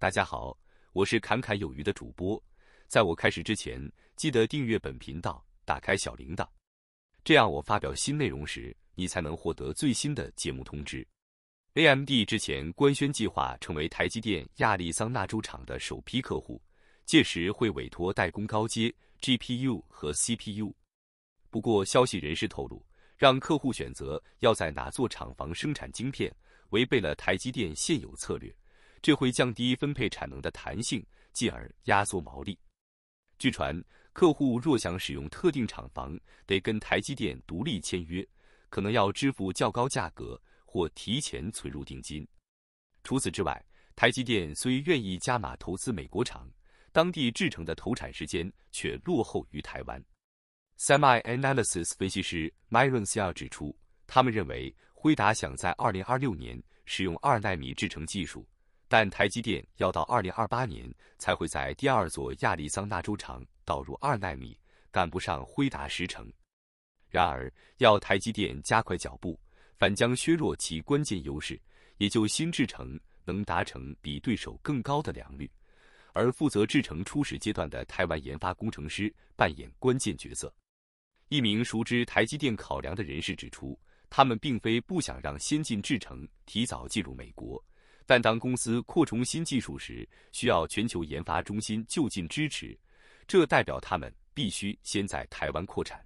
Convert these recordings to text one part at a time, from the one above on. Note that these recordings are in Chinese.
大家好，我是侃侃有余的主播。在我开始之前，记得订阅本频道，打开小铃铛，这样我发表新内容时，你才能获得最新的节目通知。AMD 之前官宣计划成为台积电亚利桑那州厂的首批客户，届时会委托代工高阶 GPU 和 CPU。不过，消息人士透露，让客户选择要在哪座厂房生产晶片，违背了台积电现有策略。这会降低分配产能的弹性，进而压缩毛利。据传，客户若想使用特定厂房，得跟台积电独立签约，可能要支付较高价格或提前存入定金。除此之外，台积电虽愿意加码投资美国厂，当地制成的投产时间却落后于台湾。Semi Analysis 分析师 Myron Ciar 指出，他们认为辉达想在2026年使用二纳米制程技术。但台积电要到二零二八年才会在第二座亚利桑那州厂导入二纳米，赶不上辉达十成。然而，要台积电加快脚步，反将削弱其关键优势，也就新制程能达成比对手更高的良率。而负责制程初始阶段的台湾研发工程师扮演关键角色。一名熟知台积电考量的人士指出，他们并非不想让先进制程提早进入美国。但当公司扩充新技术时，需要全球研发中心就近支持，这代表他们必须先在台湾扩产。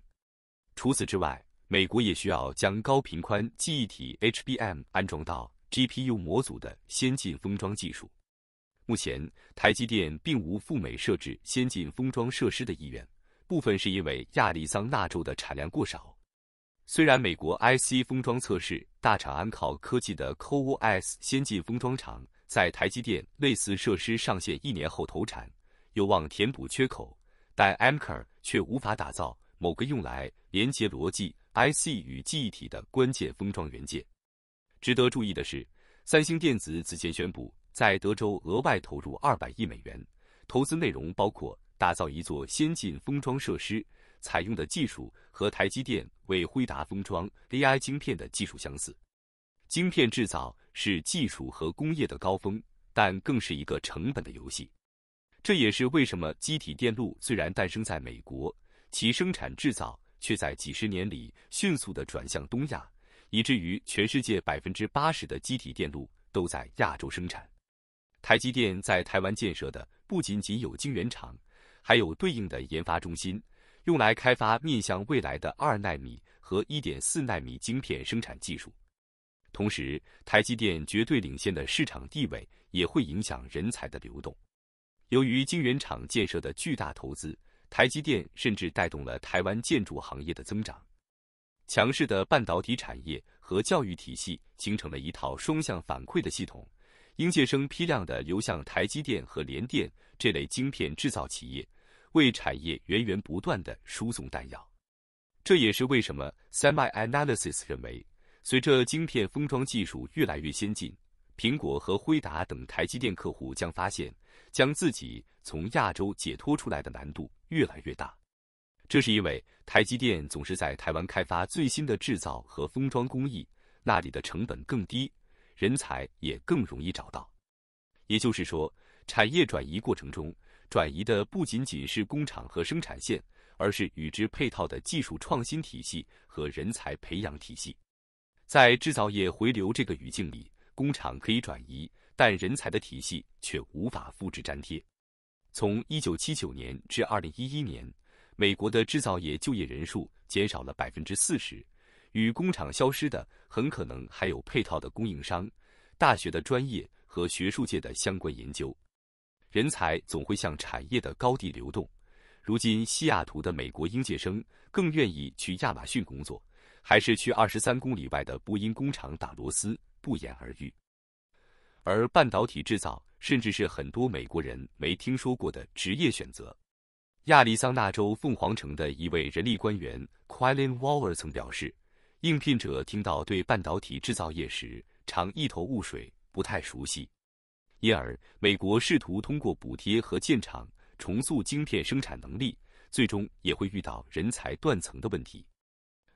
除此之外，美国也需要将高频宽记忆体 HBM 安装到 GPU 模组的先进封装技术。目前，台积电并无赴美设置先进封装设施的意愿，部分是因为亚利桑那州的产量过少。虽然美国 IC 封装测试大厂安考科技的 Coos 先进封装厂在台积电类似设施上线一年后投产，有望填补缺口，但 Amkor 却无法打造某个用来连接逻辑 IC 与记忆体的关键封装元件。值得注意的是，三星电子此前宣布在德州额外投入20亿美元，投资内容包括打造一座先进封装设施。采用的技术和台积电为辉达封装 AI 晶片的技术相似。晶片制造是技术和工业的高峰，但更是一个成本的游戏。这也是为什么基体电路虽然诞生在美国，其生产制造却在几十年里迅速的转向东亚，以至于全世界百分之八十的基体电路都在亚洲生产。台积电在台湾建设的不仅仅有晶圆厂，还有对应的研发中心。用来开发面向未来的二纳米和一点四纳米晶片生产技术。同时，台积电绝对领先的市场地位也会影响人才的流动。由于晶圆厂建设的巨大投资，台积电甚至带动了台湾建筑行业的增长。强势的半导体产业和教育体系形成了一套双向反馈的系统，应届生批量的流向台积电和联电这类晶片制造企业。为产业源源不断的输送弹药，这也是为什么 Semi Analysis 认为，随着晶片封装技术越来越先进，苹果和辉达等台积电客户将发现，将自己从亚洲解脱出来的难度越来越大。这是因为台积电总是在台湾开发最新的制造和封装工艺，那里的成本更低，人才也更容易找到。也就是说，产业转移过程中。转移的不仅仅是工厂和生产线，而是与之配套的技术创新体系和人才培养体系。在制造业回流这个语境里，工厂可以转移，但人才的体系却无法复制粘贴。从1979年至2011年，美国的制造业就业人数减少了40%，与工厂消失的很可能还有配套的供应商、大学的专业和学术界的相关研究。人才总会向产业的高地流动，如今西雅图的美国应届生更愿意去亚马逊工作，还是去二十三公里外的波音工厂打螺丝，不言而喻。而半导体制造，甚至是很多美国人没听说过的职业选择。亚利桑那州凤凰城的一位人力官员 q u a l e n Waller 曾表示，应聘者听到对半导体制造业时常一头雾水，不太熟悉。因而，美国试图通过补贴和建厂重塑晶片生产能力，最终也会遇到人才断层的问题。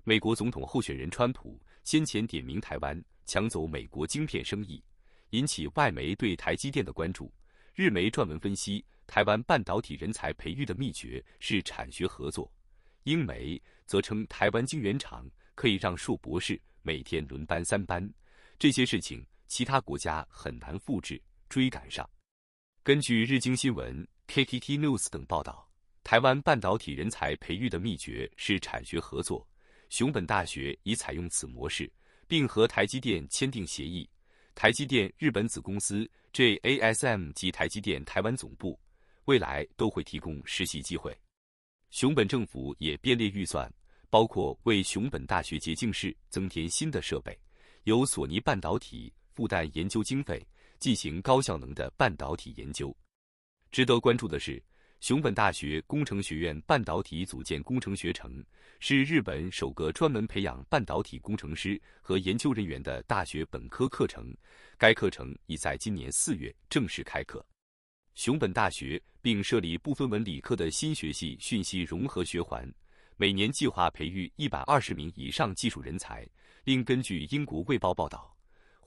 美国总统候选人川普先前点名台湾抢走美国晶片生意，引起外媒对台积电的关注。日媒撰文分析，台湾半导体人才培育的秘诀是产学合作。英媒则称，台湾晶圆厂可以让硕博士每天轮班三班，这些事情其他国家很难复制。追赶上。根据日经新闻、KKT News 等报道，台湾半导体人才培育的秘诀是产学合作。熊本大学已采用此模式，并和台积电签订协议。台积电日本子公司 JASM 及台积电台湾总部未来都会提供实习机会。熊本政府也编列预算，包括为熊本大学洁净室增添新的设备，由索尼半导体负担研究经费。进行高效能的半导体研究。值得关注的是，熊本大学工程学院半导体组件工程学程是日本首个专门培养半导体工程师和研究人员的大学本科课程。该课程已在今年四月正式开课。熊本大学并设立不分文理科的新学系——信息融合学环，每年计划培育一百二十名以上技术人才。另根据英国卫报报道。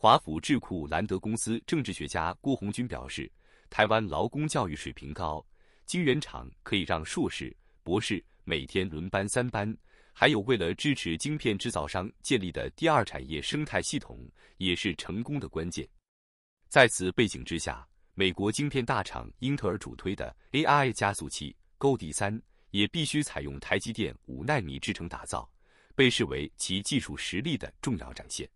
华府智库兰德公司政治学家郭红军表示，台湾劳工教育水平高，晶圆厂可以让硕士、博士每天轮班三班。还有，为了支持晶片制造商建立的第二产业生态系统，也是成功的关键。在此背景之下，美国晶片大厂英特尔主推的 AI 加速器 g o d 三也必须采用台积电五纳米制程打造，被视为其技术实力的重要展现。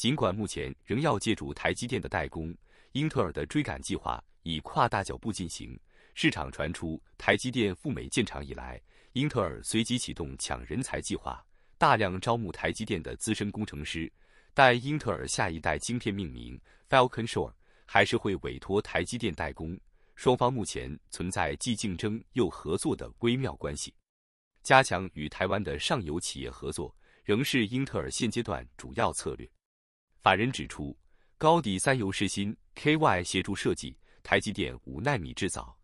尽管目前仍要借助台积电的代工，英特尔的追赶计划以跨大脚步进行。市场传出，台积电赴美建厂以来，英特尔随即启动抢人才计划，大量招募台积电的资深工程师。但英特尔下一代晶片命名 Falcon Shore 还是会委托台积电代工，双方目前存在既竞争又合作的微妙关系。加强与台湾的上游企业合作，仍是英特尔现阶段主要策略。法人指出，高迪三游试新 KY 协助设计台积电五纳米制造，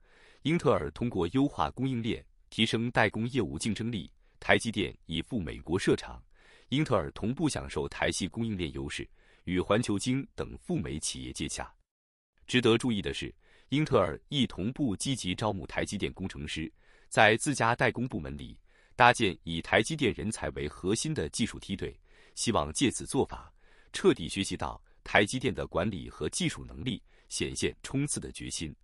英特尔通过优化供应链提升代工业务竞争力。台积电已赴美国设厂，英特尔同步享受台系供应链优势，与环球晶等赴美企业接洽。值得注意的是，英特尔亦同步积极招募台积电工程师，在自家代工部门里搭建以台积电人才为核心的技术梯队，希望借此做法。彻底学习到台积电的管理和技术能力，显现冲刺的决心。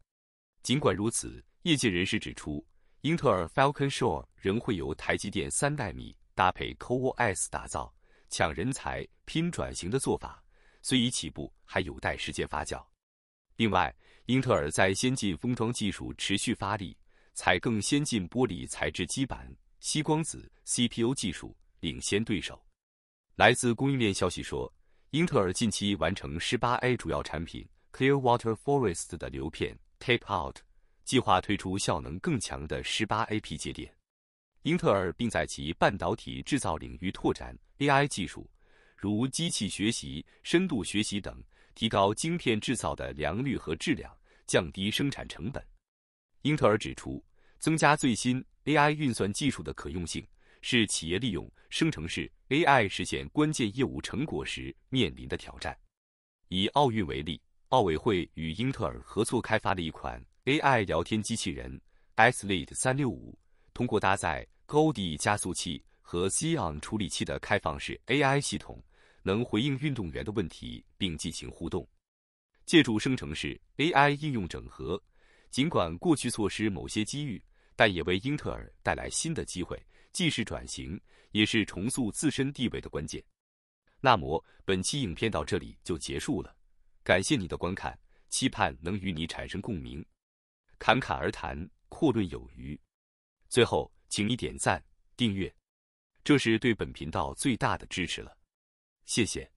尽管如此，业界人士指出，英特尔 Falcon Shor 仍会由台积电三代米搭配 c o o s 打造，抢人才、拼转型的做法，虽已起步，还有待时间发酵。另外，英特尔在先进封装技术持续发力，采更先进玻璃材质基板、吸光子 CPU 技术领先对手。来自供应链消息说。英特尔近期完成 18A 主要产品 Clearwater Forest 的流片 （tape out），计划推出效能更强的 18A P 节点。英特尔并在其半导体制造领域拓展 AI 技术，如机器学习、深度学习等，提高晶片制造的良率和质量，降低生产成本。英特尔指出，增加最新 AI 运算技术的可用性。是企业利用生成式 AI 实现关键业务成果时面临的挑战。以奥运为例，奥委会与英特尔合作开发了一款 AI 聊天机器人 a s l e t e 365，通过搭载高 D 加速器和 C on 处理器的开放式 AI 系统，能回应运动员的问题并进行互动。借助生成式 AI 应用整合，尽管过去错失某些机遇，但也为英特尔带来新的机会。既是转型，也是重塑自身地位的关键。那么，本期影片到这里就结束了，感谢你的观看，期盼能与你产生共鸣。侃侃而谈，阔论有余。最后，请你点赞、订阅，这是对本频道最大的支持了。谢谢。